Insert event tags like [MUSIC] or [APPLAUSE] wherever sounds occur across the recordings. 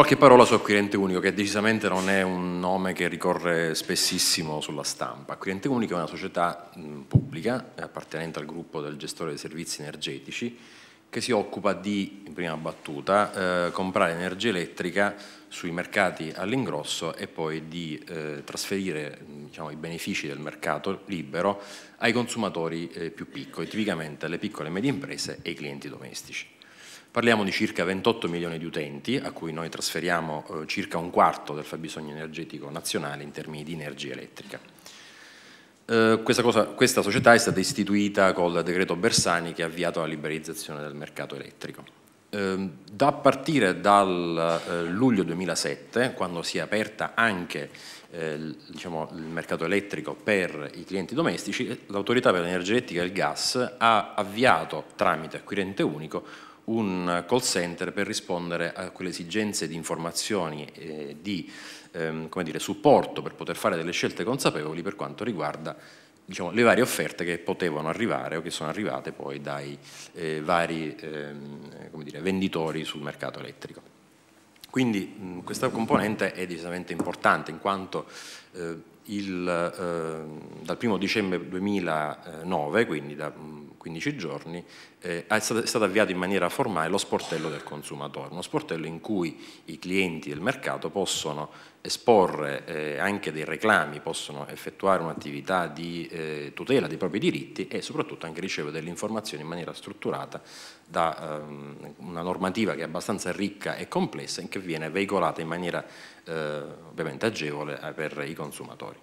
Qualche parola su acquirente unico, che decisamente non è un nome che ricorre spessissimo sulla stampa. Acquirente unico è una società pubblica appartenente al gruppo del gestore dei servizi energetici che si occupa di, in prima battuta, eh, comprare energia elettrica sui mercati all'ingrosso e poi di eh, trasferire diciamo, i benefici del mercato libero ai consumatori eh, più piccoli, tipicamente le piccole e medie imprese e i clienti domestici. Parliamo di circa 28 milioni di utenti a cui noi trasferiamo eh, circa un quarto del fabbisogno energetico nazionale in termini di energia elettrica. Eh, questa, cosa, questa, società è stata istituita col decreto Bersani che ha avviato la liberalizzazione del mercato elettrico. Eh, da partire dal eh, luglio 2007, quando si è aperta anche eh, diciamo, il mercato elettrico per i clienti domestici, l'autorità per l'energia elettrica e il gas ha avviato tramite acquirente unico un call center per rispondere a quelle esigenze di informazioni e di ehm, dire, supporto per poter fare delle scelte consapevoli per quanto riguarda diciamo, le varie offerte che potevano arrivare o che sono arrivate poi dai eh, vari ehm, dire, venditori sul mercato elettrico. Quindi mh, questa componente è decisamente importante in quanto eh, il, eh, dal 1 dicembre 2009, quindi da mh, 15 giorni, eh, è, stato, avviato in maniera formale lo sportello del consumatore, uno sportello in cui i clienti del mercato possono esporre eh, anche dei reclami, possono effettuare un'attività di eh, tutela dei propri diritti e soprattutto anche ricevere delle informazioni in maniera strutturata da ehm, una normativa che è abbastanza ricca e complessa e che viene veicolata in maniera eh, ovviamente agevole eh, per i consumatori.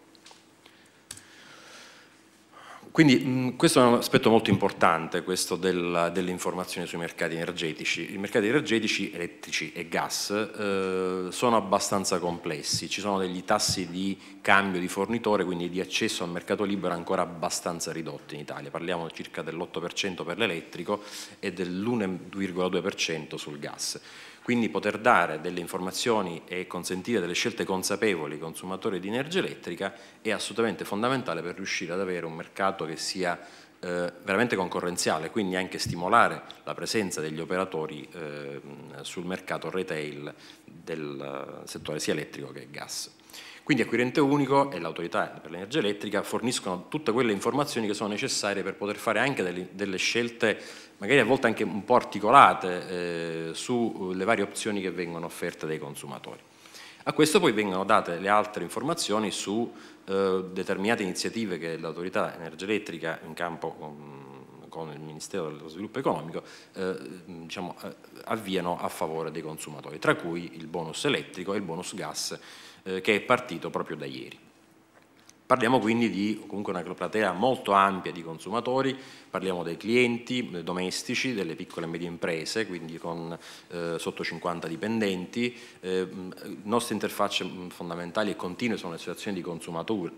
Quindi mh, mm, questo è un aspetto molto importante, questo del, dell'informazione sui mercati energetici. I mercati energetici, elettrici e gas, eh, sono abbastanza complessi, ci sono degli tassi di cambio di fornitore, quindi di accesso al mercato libero ancora abbastanza ridotti in Italia, parliamo circa dell'8% per l'elettrico e dell'1,2% sul gas. Quindi poter dare delle informazioni e consentire delle scelte consapevoli ai consumatori di energia elettrica è assolutamente fondamentale per riuscire ad avere un mercato che sia eh, veramente concorrenziale, quindi anche stimolare la presenza degli operatori eh, sul mercato retail del eh, settore sia elettrico che gas. Quindi Acquirente Unico e l'autorità per l'energia elettrica forniscono tutte quelle informazioni che sono necessarie per poter fare anche delle, delle scelte, magari a volte anche un po' articolate, eh, sulle varie opzioni che vengono offerte dai consumatori. A questo poi vengono date le altre informazioni su eh, determinate iniziative che l'autorità energia elettrica in campo mm, con il Ministero dello Sviluppo Economico eh, diciamo, eh, avviano a favore dei consumatori, tra cui il bonus elettrico e il bonus gas eh, che è partito proprio da ieri. Parliamo quindi di comunque una platea molto ampia di consumatori, parliamo dei clienti eh, domestici, delle piccole e medie imprese, quindi con eh, sotto 50 dipendenti. Eh, le nostre interfacce fondamentali e continue sono le associazioni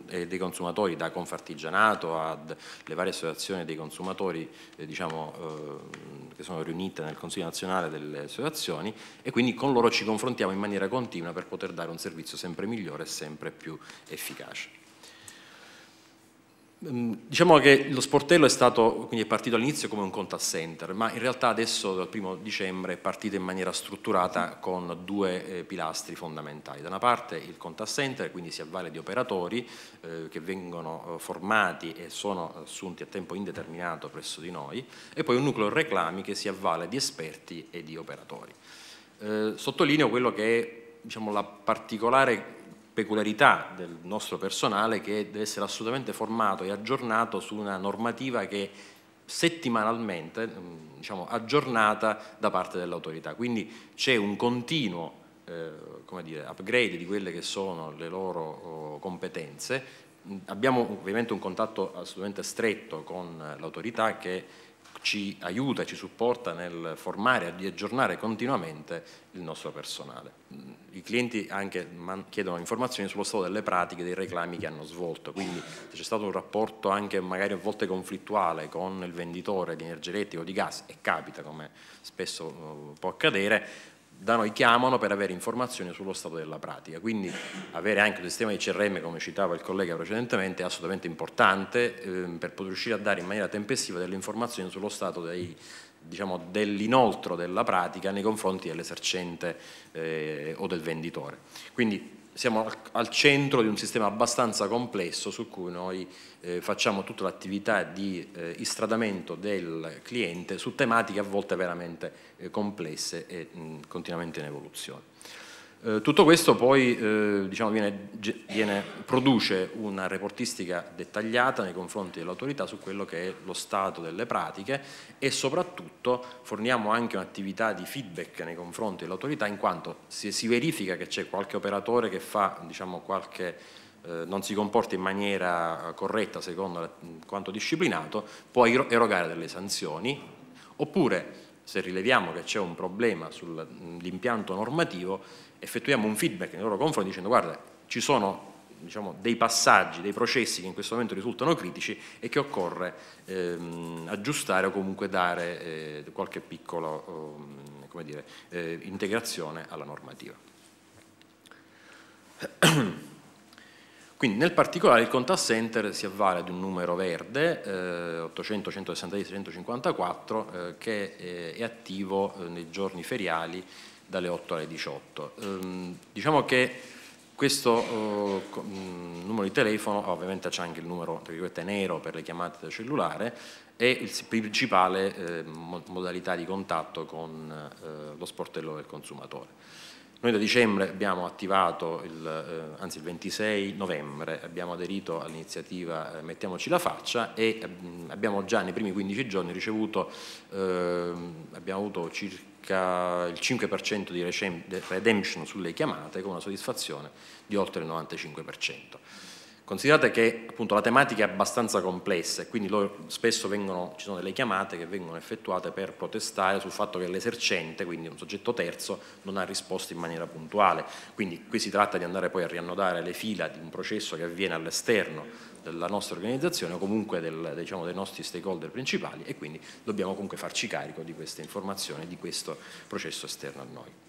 eh, dei consumatori, da Confartigianato alle varie associazioni dei consumatori eh, diciamo, eh, che sono riunite nel Consiglio nazionale delle associazioni e quindi con loro ci confrontiamo in maniera continua per poter dare un servizio sempre migliore e sempre più efficace. Ehm, diciamo che lo sportello è, stato, è partito all'inizio come un contact center, ma in realtà adesso dal primo dicembre è partito in maniera strutturata con due eh, pilastri fondamentali. Da una parte il contact center, quindi si avvale di operatori eh, che vengono eh, formati e sono assunti a tempo indeterminato presso di noi, e poi un nucleo reclami che si avvale di esperti e di operatori. Eh, sottolineo quello che è diciamo, la particolare peculiarità del nostro personale che deve essere assolutamente formato e aggiornato su una normativa che settimanalmente mm, diciamo, aggiornata da parte dell'autorità. Quindi c'è un continuo eh, dire, upgrade di quelle che sono le loro oh, competenze. Abbiamo ovviamente un contatto assolutamente stretto con l'autorità che ci aiuta, ci supporta nel formare e aggiornare continuamente il nostro personale. Mm, I clienti anche chiedono informazioni sullo stato delle pratiche, dei reclami che hanno svolto, quindi se c'è stato un rapporto anche magari a volte conflittuale con il venditore di energia elettrica o di gas, e capita come spesso uh, può accadere, da noi chiamano per avere informazioni sullo stato della pratica, quindi avere anche un sistema di CRM, come citava il collega precedentemente, è assolutamente importante eh, per poter riuscire a dare in maniera tempestiva delle informazioni sullo stato dei, diciamo, dell'inoltro della pratica nei confronti dell'esercente eh, o del venditore. Quindi siamo al, al, centro di un sistema abbastanza complesso su cui noi eh, facciamo tutta l'attività di eh, istradamento del cliente su tematiche a volte veramente eh, complesse e mh, continuamente in evoluzione. Eh, tutto questo poi eh, diciamo, viene, viene, produce una reportistica dettagliata nei confronti dell'autorità su quello che è lo stato delle pratiche e soprattutto forniamo anche un'attività di feedback nei confronti dell'autorità in quanto se si verifica che c'è qualche operatore che fa diciamo, qualche eh, non si comporta in maniera corretta secondo quanto disciplinato, può erogare delle sanzioni, oppure se rileviamo che c'è un problema sull'impianto normativo, effettuiamo un feedback nei loro confronti dicendo guarda, ci sono diciamo, dei passaggi, dei processi che in questo momento risultano critici e che occorre ehm, aggiustare o comunque dare eh, qualche piccola ehm, dire, eh, integrazione alla normativa. [CLEARS THROAT] Quindi nel particolare il contact center si avvale di un numero verde, eh, 800, 166, 154, eh, che eh, è attivo eh, nei giorni feriali dalle 8 alle 18. Ehm, diciamo che questo eh, mm, numero di telefono, ovviamente c'è anche il numero nero per le chiamate da cellulare, è il principale eh, modalità di contatto con lo sportello del consumatore. Noi da dicembre abbiamo attivato, il, eh, anzi il 26 novembre abbiamo aderito all'iniziativa eh, Mettiamoci la faccia e mh, mm, abbiamo già nei primi 15 giorni ricevuto, eh, abbiamo avuto circa il 5% di redemption sulle chiamate con una soddisfazione di oltre il 95%. Considerate che appunto, la tematica è abbastanza complessa e quindi loro, spesso vengono, ci sono delle chiamate che vengono effettuate per protestare sul fatto che l'esercente, quindi un soggetto terzo, non ha risposto in maniera puntuale. Quindi qui si tratta di andare poi a riannodare le fila di un processo che avviene all'esterno della nostra organizzazione o comunque del, diciamo, dei nostri stakeholder principali e quindi dobbiamo comunque farci carico di queste informazioni, di questo processo esterno a noi.